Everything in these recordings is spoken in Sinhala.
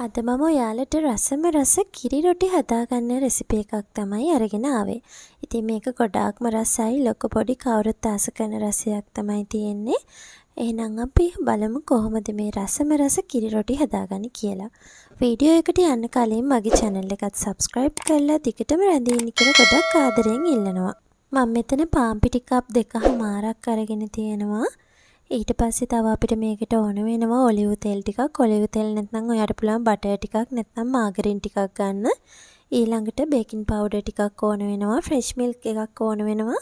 අද මම ඔයාලට රසම රස කිරි රොටි හදාගන්න රෙසිපි එකක් තමයි අරගෙන ආවේ. ඉතින් මේක ගොඩාක්ම රසයි ලොක පොඩි කවුරුත් ආස කරන රසයක් තමයි තියෙන්නේ. එහෙනම් අපි බලමු කොහොමද මේ රසම රස කිරි රොටි හදාගන්න කියලා. වීඩියෝ එකට යන්න කලින් මගේ channel එකත් subscribe කරලා දිගටම රැඳී ඉන්න කියලා ගොඩක් ආදරෙන් ඉල්ලනවා. මම මෙතන පාම්පිටි කප් දෙකම මාරක් අරගෙන තියෙනවා. ඊට පස්සේ තව අපිට මේකට ඕන වෙනවා ඔලිව් තෙල් ටිකක් ඔලිව් තෙල් නැත්නම් ඔයාට පුළුවන් බටර් ටිකක් නැත්නම් මාගරින් ටිකක් ගන්න ඊළඟට බේකින් පවුඩර් ටිකක් ඕන වෙනවා ෆ්‍රෙෂ් මිල්ක් එකක් ඕන වෙනවා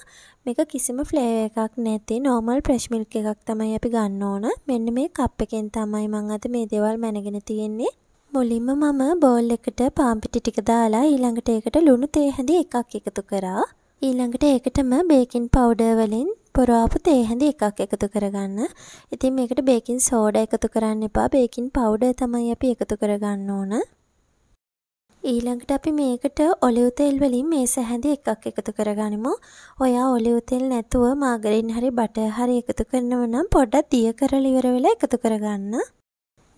මේක කිසිම ෆ්ලේවර් එකක් නැති නෝමල් ෆ්‍රෙෂ් මිල්ක් එකක් තමයි අපි ගන්න ඕන මෙන්න මේ කප් එකෙන් තමයි මම අද මේ දේවල් මැනගෙන තියෙන්නේ මුලින්ම මම බෝල් එකට පාම්පිටි ටික දාලා ඊළඟට ඒකට ලුණු තේ හැඳි එකක් එකතු කරා. ඊළඟට ඒකටම බේකින් පවුඩර් වලින් පොරාපු තේ හැඳ එකක් එකතු කරගන්න. ඉතින් මේකට බේකින් සෝඩා එකතු කරන්න එපා. බේකින් පවුඩර් තමයි අපි එකතු කරගන්න ඕන. ඊළඟට අපි මේකට ඔලිව් තෙල් වලින් මේ සැහැඳි එකක් එකතු කරගනිමු. ඔයා ඔලිව් තෙල් නැතුව මාගරින් හරි බටර් හරි එකතු කරනව නම් පොඩ්ඩක් දිය කරලා ඉවර වෙලා එකතු කරගන්න.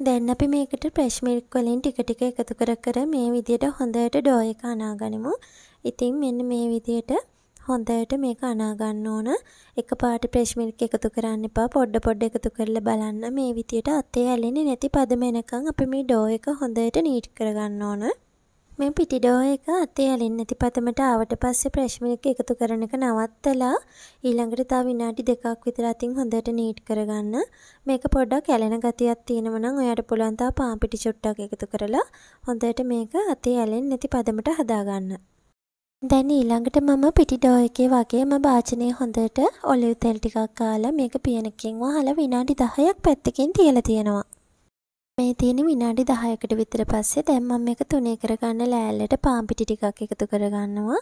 දැන් අපි මේකට ප්‍රෙෂ් මිල්ක් වලින් ටික ටික එකතු කර කර මේ විදියට හොඳට ඩෝ එක අනාගනිමු. ඉතින් මෙන්න මේ විදියට හොඳට මේක අනාගන්න ඕන එක පාට ප්‍රේශ්මිල්ක එකතු කරන්න එපා පොඩ්ඩ පොඩ්ඩ එකතු කරලා බලන්න මේ විදියට අත්තේ ඇලෙන්නේ නැති පදම එනකන් අපි මේ ඩෝ එක හොඳට නීට් කරගන්න ඕන මේ පිටි ඩෝ එක අතේ ඇලෙන්නේ නැති පදමට ආවට පස්සේ ප්‍රේශ්මිල්ක එකතු කරන එක නවත්තලා ඊළඟට තව විනාඩි දෙකක් විතර අතින් හොඳට නීට් කරගන්න මේක පොඩ්ඩක් ඇලෙන ගතියක් තියෙනවා නම් ඔයාට පුළුවන් තා පාන් පිටි චුට්ටක් එකතු කරලා හොඳට මේක අතේ ඇලෙන්නේ නැති පදමට හදාගන්න දැන් ඊළඟට මම පිටිඩෝ එකේ වගේම භාජනය හොඳට ඔලිව් තෙල් ටිකක් කාලා මේක පියනකින් වහලා විනාඩි 10ක් පැත්තකින් තියලා තියෙනවා. මේ තියෙන විනාඩි 10කට විතර පස්සේ දැන් මම මේක තුනේ කරගන්න ලෑල්ලට පාන් පිටි ටිකක් එකතු කරගන්නවා.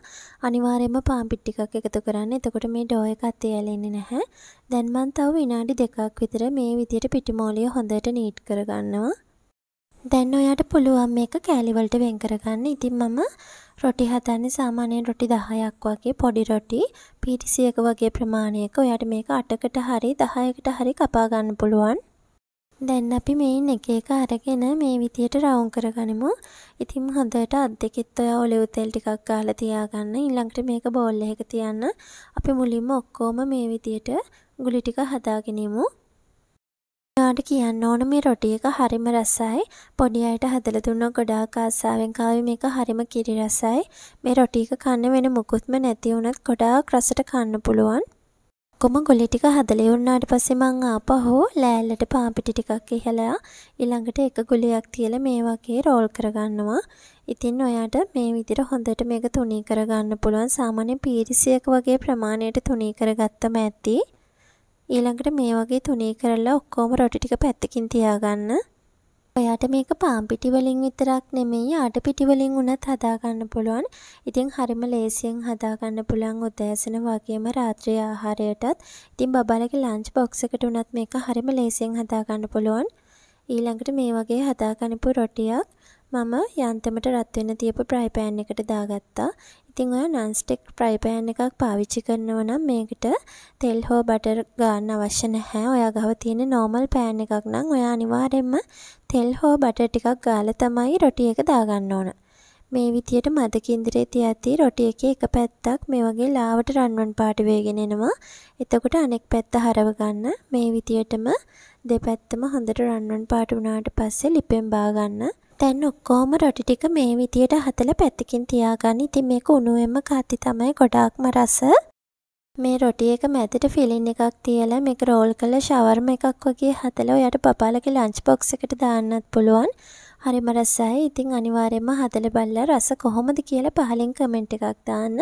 අනිවාර්යයෙන්ම පාන් පිටි ටිකක් එකතු කරන්න. එතකොට මේ ඩෝ එක අතේලෙන්නේ නැහැ. දැන් මම තව විනාඩි 2ක් විතර මේ විදියට පිටිමෝලිය හොඳට නීට් කරගන්නවා. දැන් ඔයාට පුළුවන් මේක කෑලිවලට වෙන් කරගන්න. ඉතින් මම රොටි හදන්නේ සාමාන්‍යයෙන් රොටි 10ක් වගේ පොඩි රොටි පීටිසියක වගේ ප්‍රමාණයක. ඔයාට මේක 8කට හරි 10කට හරි කපා ගන්න පුළුවන්. දැන් අපි මේන් එක එක අරගෙන මේ විදියට රවුම් කරගනිමු. ඉතින් හොඳට අත් දෙකෙත් ඔයා ඔලිව් තෙල් ටිකක් ගහලා තියාගන්න. ඊළඟට මේක බෝල් එකක තියන්න. අපි මුලින්ම ඔක්කොම මේ විදියට ගුලි ටික හදාගෙනමු. එයාට කියන්න ඕන මේ රොටී එක හරිම රසයි. පොඩි අයට හදලා දුන්නොත් ගොඩාක් ආසාවෙන් කාවි මේක හරිම කිරි රසයි. මේ රොටී එක කන්න වෙන මුකුත්ම නැති වුණත් ගොඩාක් රසට කන්න පුළුවන්. ඔක්කොම ගොලි ටික හදලා ඉවරනාට පස්සේ මං ආපහු ලෑල්ලට පාපිටි ටිකක් ඉහලා ඊළඟට එක ගුලියක් තියලා මේ වගේ රෝල් කරගන්නවා. ඉතින් ඔයාට මේ විදිහට හොඳට මේක තුනී කරගන්න පුළුවන්. සාමාන්‍ය පීරිසියක වගේ ප්‍රමාණයට තුනී කරගත්තම ඇති. ඊළඟට මේ වගේ තුනී කරලා ඔක්කොම රොටි ටික පැත්තකින් තියාගන්න. ඔයාට මේක පාන් පිටි වලින් විතරක් නෙමෙයි අට පිටි වලින් උනත් හදාගන්න පුළුවන්. ඉතින් හරිම ලේසියෙන් හදාගන්න පුළුවන් උදෑසන වගේම රාත්‍රී ආහාරයටත්. ඉතින් බබාලගේ ලන්ච් බොක්ස් එකට උනත් මේක හරිම ලේසියෙන් හදාගන්න පුළුවන්. ඊළඟට මේ වගේ හදාගනිපු රොටියක් මම යන්තමට රත් වෙන්න තියපු ප්‍රයිපෑන් එකට දාගත්තා. ඉතින් ඔය නන්ස්ටික් ප්‍රයිපෑන් එකක් පාවිච්චි කරනව නම් මේකට තෙල් හෝ බටර් ගන්න අවශ්‍ය නැහැ ඔයා ගව තියෙන නෝමල් පෑන් එකක් නම් ඔයා අනිවාර්යෙන්ම තෙල් හෝ බටර් ටිකක් ගාලා තමයි රොටි එක දාගන්න ඕන මේ විදියට මද කින්දරේ තියද්දී රොටි එකේ එක පැත්තක් මේ වගේ ලාවට රන්වන් පාට වේගෙන එනවා. එතකොට අනෙක් පැත්ත හරව ගන්න. මේ විදියටම දෙපැත්තම හොඳට රන්වන් පාට වුණාට පස්සේ ලිපෙන් බා ගන්න. දැන් ඔක්කෝම රොටි ටික මේ විදියට හතල පැත්තකින් තියාගන්න. ඉතින් මේක උණුවෙන්ම කත්ති තමයි ගොඩාක්ම රස. මේ රොටි එක මැදට ෆිලින් එකක් තියලා මේක රෝල් කරලා ෂවර්ම එකක් වගේ හතලා ඔයාට පපාලගේ ලන්ච් බොක්ස් එකට දාන්නත් පුළුවන්. හරිම රසයි. ඉතින් අනිවාර්යයෙන්ම හදලා බලලා රස කොහොමද කියලා පහලින් කමෙන්ට් එකක් දාන්න.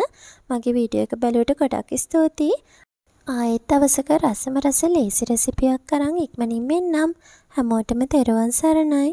මගේ වීඩියෝ එක බැලුවට ගොඩක් ස්තුතියි. ආයෙත් අවසක රසම රස ලේසි රෙසිපියක් කරන් ඉක්මනින් මෙන්නම්. හැමෝටම තෙරුවන් සරණයි.